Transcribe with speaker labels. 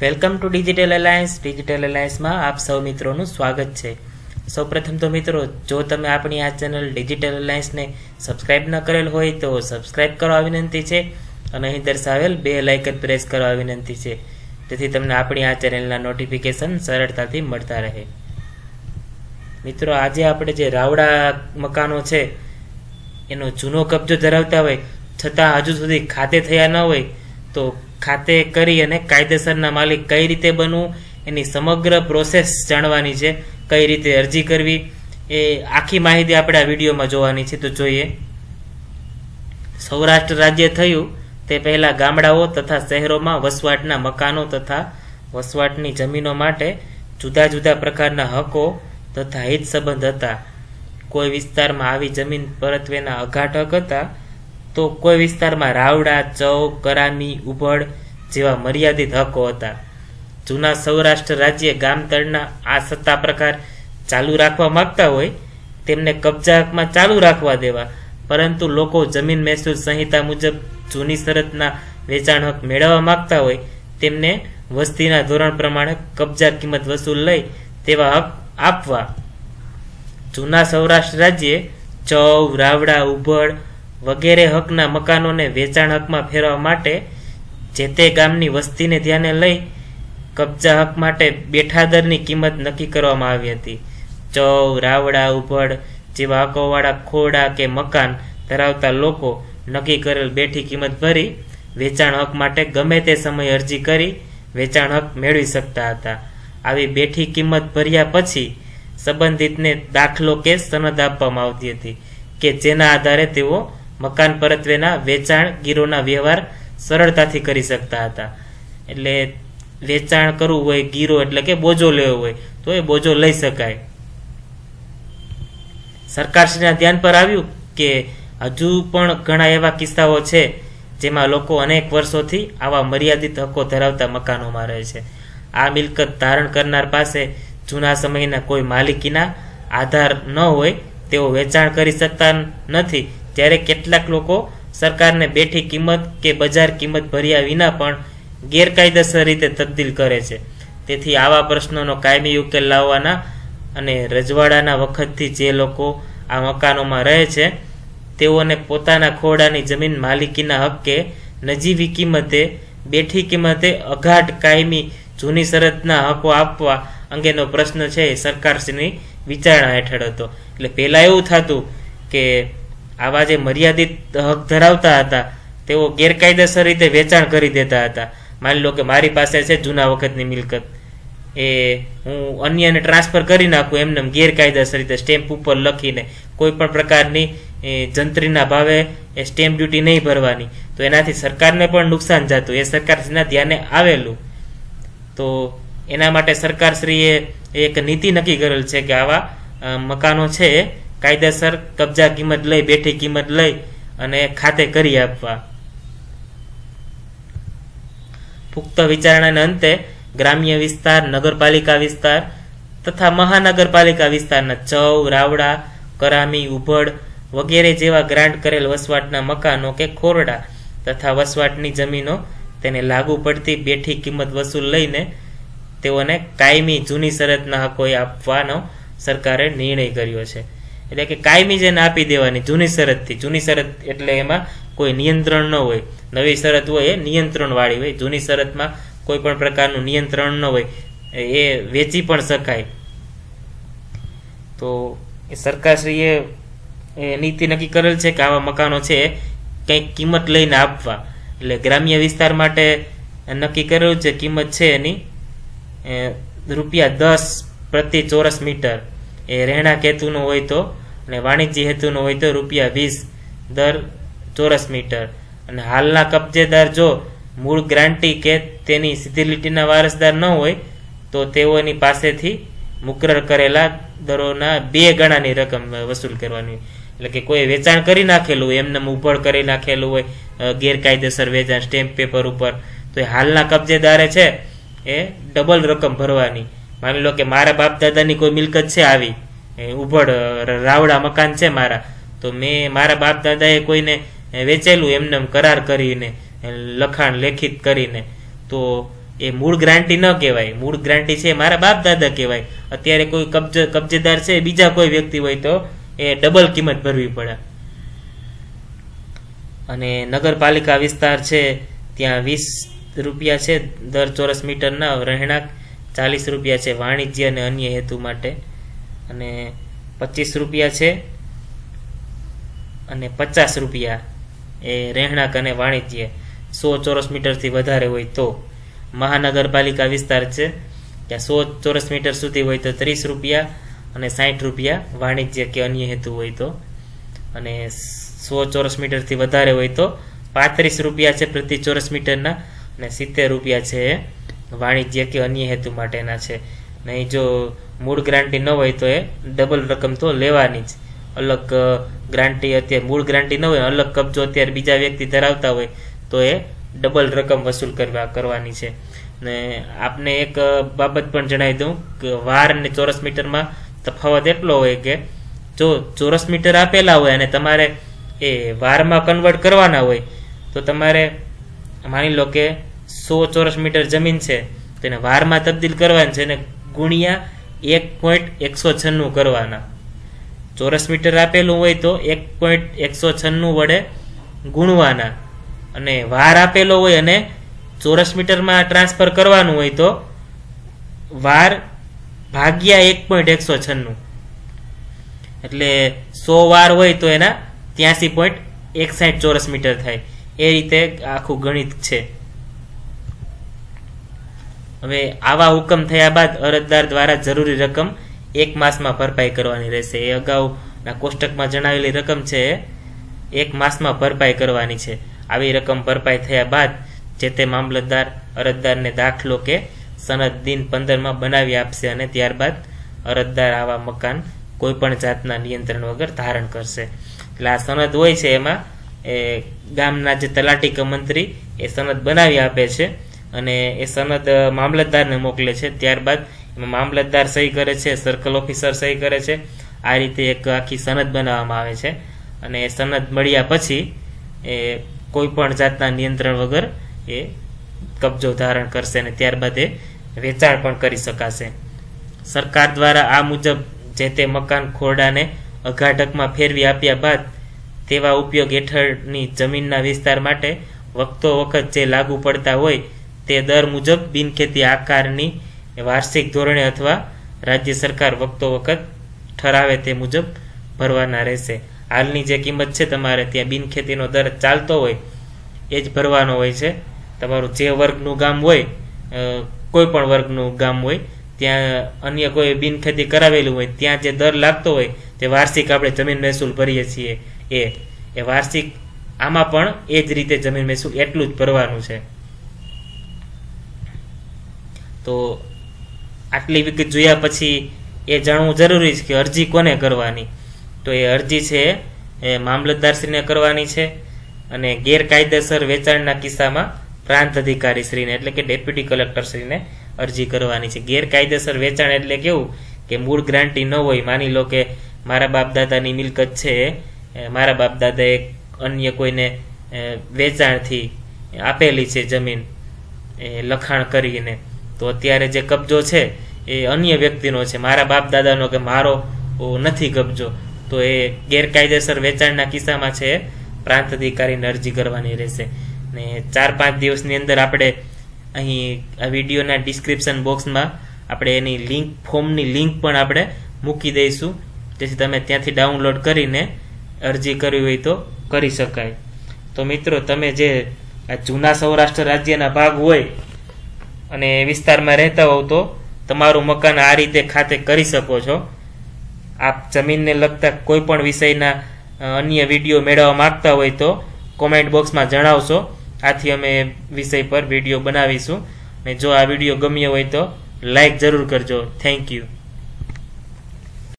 Speaker 1: welcome to digital alliance digital એલાયન્સમાં આપ સૌ મિત્રોનું સ્વાગત છે સૌપ્રથમ તો મિત્રો જો તમે આપણી આ ચેનલ ડિજિટલ એલાયન્સને સબસ્ક્રાઇબ ન કરેલ હોય તો સબસ્ક્રાઇબ કરવા વિનંતી છે અને અહીં દર્શાવેલ બે લાઇકન પ્રેસ કરવા વિનંતી છે જેથી તમને આપણી આ ચેનલના નોટિફિકેશન સરળતાથી મળતા રહે મિત્રો આજે આપણે જે રાવડા મકાનો છે એનો જૂનો કબજો ધરાવતા હોય છતાં હજુ સુધી ખાતે થયા ન હોય તો ખાતે કરી અને કાયદેસરના માલિક કઈ રીતે બનવું એની સમગ્ર પ્રોસેસ જાણવાની છે કઈ રીતે અરજી કરવી એ આખી માહિતી આપણે આ વિડીયોમાં જોવાની છે તો જોઈએ સૌરાષ્ટ્ર રાજ્ય થયું તે પહેલાં ગામડાઓ તથા શહેરોમાં વસવાટના મકાનો તથા વસવાટની જમીનો માટે જુદા જુદા પ્રકારના હકો તથા હિત સંબંધ હતા કોઈ વિસ્તારમાં આવી જમીન પરત્વેના અઘાટ હક હતા તો કોઈ વિસ્તારમાં રાવડા ચૌ કરામી ઉભડ જેવા મર્યાદિત હકો હતા જૂના સૌરાષ્ટ્ર રાજ્ય ગામતળના આ સત્તા પ્રકાર ચાલુ રાખવા માગતા હોય તેમને કબજા હકમાં ચાલુ રાખવા દેવા પરંતુ લોકો જમીન મહેસૂલ સંહિતા મુજબ જૂની શરતના વેચાણ હક મેળવવા માગતા હોય તેમને વસ્તીના ધોરણ પ્રમાણે કબજા કિંમત વસૂલ લઈ તેવા હક આપવા જૂના સૌરાષ્ટ્ર રાજ્યે ચૌ રાવડા ઉભડ વગેરે હકના મકાનોને વેચાણ હકમાં ફેરવવા માટે જે તે ગામની વસ્તીને ધ્યાને લઈ કબજા હક માટે બેઠાદરની કિંમત નક્કી કરવામાં આવી હતી ચૌ રાવડા ઉભડ જેવા હકોવાળા ખોડા કે મકાન ધરાવતા લોકો નક્કી કરેલ બેઠી કિંમત ભરી વેચાણ હક માટે ગમે તે સમયે અરજી કરી વેચાણ હક મેળવી શકતા હતા આવી બેઠી કિંમત ભર્યા પછી સંબંધિતને દાખલો કે સનદ આપવામાં આવતી હતી કે જેના આધારે તેઓ મકાન પરત્વેના વેચાણ ગીરોના વ્યવહાર સરળતાથી કરી શકતા હતા એટલે વેચાણ કરવું હોય ગીરો એટલે કે બોજો લેવો હોય તો એ બોજો લઈ શકાય સરકારશ્રીના ધ્યાન પર આવ્યું કે હજુ પણ ઘણા એવા કિસ્સાઓ છે જેમાં લોકો અનેક વર્ષોથી આવા મર્યાદિત હકો ધરાવતા મકાનોમાં રહે છે આ મિલકત ધારણ કરનાર પાસે જૂના સમયના કોઈ માલિકીના આધાર ન હોય તેઓ વેચાણ કરી શકતા નથી ત્યારે કેટલાક લોકો સરકારને બેઠી કિંમત કે બજાર કિંમત ભર્યા વિના પણ ગેરકાયદેસર રીતે તબદીલ કરે છે તેથી આવા પ્રશ્નોનો કાયમી ઉકેલ લાવવાના અને રજવાડાના વખતથી જે લોકો આ મકાનોમાં રહે છે તેઓને પોતાના ખોડાની જમીન માલિકીના હક્કે નજીવી કિંમતે બેઠી કિંમતે અઘાટ કાયમી જૂની શરતના હકો આપવા અંગેનો પ્રશ્ન છે એ સરકારશ્રીની વિચારણા હેઠળ હતો એટલે પહેલાં એવું થતું કે આવા જે મર્યાદિત હક ધરાવતા હતા તેઓ ગેરકાયદેસર રીતે વેચાણ કરી દેતા હતા માની લો કે મારી પાસે છે જૂના વખતની મિલકત એ હું અન્યને ટ્રાન્સફર કરી નાખું એમને ગેરકાયદેસર રીતે સ્ટેમ્પ ઉપર લખીને કોઈ પણ પ્રકારની જંત્રીના ભાવે એ સ્ટેમ્પ ડ્યુટી નહીં ભરવાની તો એનાથી સરકારને પણ નુકસાન જતું એ સરકારશ્રીના ધ્યાને આવેલું તો એના માટે સરકારશ્રીએ એક નીતિ નક્કી કરેલ છે કે આવા મકાનો છે કાયદેસર કબજા કિંમત લઈ બેઠી કિંમત લઈ અને ખાતે કરી આપવા પુખ્ત વિચારણાના અંતે ગ્રામ્ય વિસ્તાર નગરપાલિકા વિસ્તાર તથા મહાનગરપાલિકા વિસ્તારના ચૌ રાવડા કરામી ઉભડ વગેરે જેવા ગ્રાન્ટ કરેલ વસવાટના મકાનો કે ખોરડા તથા વસવાટની જમીનો તેને લાગુ પડતી બેઠી કિંમત વસૂલ લઈને તેઓને કાયમી જૂની શરતના હકોએ આપવાનો સરકારે નિર્ણય કર્યો છે એટલે કે કાયમી જેને આપી દેવાની જૂની શરતથી જૂની શરત એટલે એમાં કોઈ નિયંત્રણ ન હોય નવી શરત હોય એ નિયંત્રણવાળી હોય જૂની શરતમાં કોઈ પણ પ્રકારનું નિયંત્રણ ન હોય એ વેચી પણ શકાય તો સરકારશ્રીએ નીતિ નક્કી કરેલ છે કે આવા મકાનો છે કંઈક કિંમત લઈને આપવા એટલે ગ્રામ્ય વિસ્તાર માટે નક્કી કરેલું છે કિંમત છે એની રૂપિયા દસ પ્રતિ ચોરસ મીટર એ રહેણાંક હેતુનું હોય તો અને વાણિજ્ય હેતુનો હોય તો રૂપિયા વીસ દર ચોરસ મીટર અને હાલના કબજેદાર જો મૂળ ગ્રાન્ટી કે તેની સીધી લીટીના વારસદાર ન હોય તો તેઓની પાસેથી મુકરર કરેલા દરોના બે ગણાની રકમ વસૂલ કરવાની એટલે કે કોઈ વેચાણ કરી નાખેલું હોય એમને ઉભળ કરી નાખેલું હોય ગેરકાયદેસર વેચાણ સ્ટેમ્પ પેપર ઉપર તો એ હાલના કબજેદારે છે એ ડબલ રકમ ભરવાની માની લો કે મારા બાપ દાદાની કોઈ મિલકત છે આવી ઉભડ રાવડા મકાન છે મારા તો મેં મારા બાપ દાદાએ કોઈને વેચેલું એમને કરાર કરીને લખાણ લેખિત કરીને તો એ મૂળ ગ્રાન્ટી ન કહેવાય મૂળ ગ્રાન્ટી છે મારા બાપ દાદા કહેવાય અત્યારે કોઈ કબજે કબજેદાર છે બીજા કોઈ વ્યક્તિ હોય તો એ ડબલ કિંમત ભરવી પડે અને નગરપાલિકા વિસ્તાર છે ત્યાં વીસ રૂપિયા છે દર ચોરસ મીટરના રહેણાંક ચાલીસ રૂપિયા છે વાણિજ્ય અને અન્ય હેતુ માટે અને પચીસ રૂપિયા છે અને પચાસ રૂપિયા એ રહેણાંક અને વાણિજ્ય સો ચોરસ મીટરથી વધારે હોય તો મહાનગરપાલિકા વિસ્તાર છે ત્યાં સો ચોરસ મીટર સુધી હોય તો ત્રીસ રૂપિયા અને સાઠ રૂપિયા વાણિજ્ય કે અન્ય હેતુ હોય તો અને સો ચોરસ મીટરથી વધારે હોય તો પાંત્રીસ રૂપિયા છે પ્રતિ ચોરસ મીટરના અને સિત્તેર રૂપિયા છે વાણિજ્ય કે અન્ય હેતુ માટેના છે નહીં જો મૂળ ગ્રાન્ટી ન હોય તો એ ડબલ રકમ તો લેવાની જ અલગ ગ્રાન્ટી અત્યારે મૂળ ગ્રાન્ટી ન હોય અલગ કબજો અત્યારે બીજા વ્યક્તિ ધરાવતા હોય તો એ ડબલ રકમ વસૂલ કરવા કરવાની છે ને આપને એક બાબત પણ જણાવી દઉં કે વાર અને ચોરસ મીટરમાં તફાવત એટલો હોય કે જો ચોરસ મીટર આપેલા હોય અને તમારે એ વારમાં કન્વર્ટ કરવાના હોય તો તમારે માની લો કે સો ચોરસ મીટર જમીન છે તેને વારમાં તબદીલ કરવાની છે અને ગુણ્યા એક પોઈન્ટ એકસો છન્નું કરવાના ચોરસ મીટર આપેલું હોય તો એક પોઈન્ટ એકસો છન્નું વડે ગુણવાના અને વાર આપેલો હોય અને ચોરસ મીટરમાં ટ્રાન્સફર કરવાનું હોય તો વાર ભાગ્યા એક પોઈન્ટ એકસો છન્નું એટલે સો વાર હોય તો એના ત્યાંસી પોઈન્ટ એકસાઠ ચોરસ મીટર થાય એ રીતે આખું ગણિત છે હવે આવા હુકમ થયા બાદ અરજદાર દ્વારા જરૂરી રકમ એક માસમાં ભરપાઈ કરવાની રહેશે એ અગાઉના કોષ્ટકમાં જણાવેલી રકમ છે એક માસમાં ભરપાઈ કરવાની છે આવી રકમ ભરપાઈ થયા બાદ જે તે મામલતદાર અરજદારને દાખલો કે સનદ દિન પંદરમાં બનાવી આપશે અને ત્યારબાદ અરજદાર આવા મકાન કોઈપણ જાતના નિયંત્રણ વગર ધારણ કરશે એટલે આ સનદ હોય છે એમાં એ ગામના જે તલાટી મંત્રી એ સનદ બનાવી આપે છે અને એ સનદ મામલતદારને મોકલે છે ત્યારબાદ એમાં મામલતદાર સહી કરે છે સર્કલ ઓફિસર સહી કરે છે આ રીતે એક આખી સનદ બનાવવામાં આવે છે અને એ સનદ મળ્યા પછી એ કોઈ પણ જાતના નિયંત્રણ વગર એ કબજો ધારણ કરશે અને ત્યારબાદ એ વેચાણ પણ કરી શકાશે સરકાર દ્વારા આ મુજબ જે તે મકાન ખોરડાને અઘાટકમાં ફેરવી આપ્યા બાદ તેવા ઉપયોગ હેઠળની જમીનના વિસ્તાર માટે વખતો વખત જે લાગુ પડતા હોય તે દર મુજબ બિનખેતી આકારની વાર્ષિક ધોરણે અથવા રાજ્ય સરકાર વખતો વખત ઠરાવે તે મુજબ ભરવાના રહેશે હાલની જે કિંમત છે તમારે ત્યાં બિનખેતીનો દર ચાલતો હોય એ જ ભરવાનો હોય છે તમારું જે વર્ગનું ગામ હોય કોઈ પણ વર્ગનું ગામ હોય ત્યાં અન્ય કોઈ બિનખેતી કરાવેલું હોય ત્યાં જે દર લાગતો હોય તે વાર્ષિક આપણે જમીન મહેસૂલ ભરીએ છીએ એ એ વાર્ષિક આમાં પણ એ જ રીતે જમીન મહેસૂલ એટલું જ ભરવાનું છે તો આટલી વિગત જોયા પછી એ જાણવું જરૂરી છે કે અરજી કોને કરવાની તો એ અરજી છે એ મામલતદારશ્રીને કરવાની છે અને ગેરકાયદેસર વેચાણના કિસ્સામાં પ્રાંત અધિકારીશ્રીને એટલે કે ડેપ્યુટી કલેક્ટરશ્રીને અરજી કરવાની છે ગેરકાયદેસર વેચાણ એટલે કેવું કે મૂળ ગ્રાન્ટી ન હોય માની લો કે મારા બાપદાદાની મિલકત છે મારા બાપદાદાએ અન્ય કોઈને વેચાણથી આપેલી છે જમીન લખાણ કરીને તો અત્યારે જે કબજો છે એ અન્ય વ્યક્તિનો છે મારા બાપ દાદાનો કે મારો નથી કબજો તો એ ગેરકાયદેસર વેચાણના કિસ્સામાં છે પ્રાંત અધિકારીને અરજી કરવાની રહેશે ને ચાર પાંચ દિવસની અંદર આપણે અહીં આ વિડીયોના ડિસ્ક્રિપ્શન બોક્સમાં આપણે એની લિંક ફોર્મની લિંક પણ આપણે મૂકી દઈશું જેથી તમે ત્યાંથી ડાઉનલોડ કરીને અરજી કરવી હોય તો કરી શકાય તો મિત્રો તમે જે આ જૂના સૌરાષ્ટ્ર રાજ્યના ભાગ હોય અને વિસ્તારમાં રહેતા હોવ તો તમારું મકાન આ રીતે ખાતે કરી શકો છો આપ જમીનને લગતા કોઈ પણ વિષયના અન્ય વિડીયો મેળવવા માગતા હોય તો કોમેન્ટ બોક્સમાં જણાવશો આથી અમે વિષય પર વિડીયો બનાવીશું અને જો આ વિડીયો ગમ્યો હોય તો લાઈક જરૂર કરજો થેન્ક યુ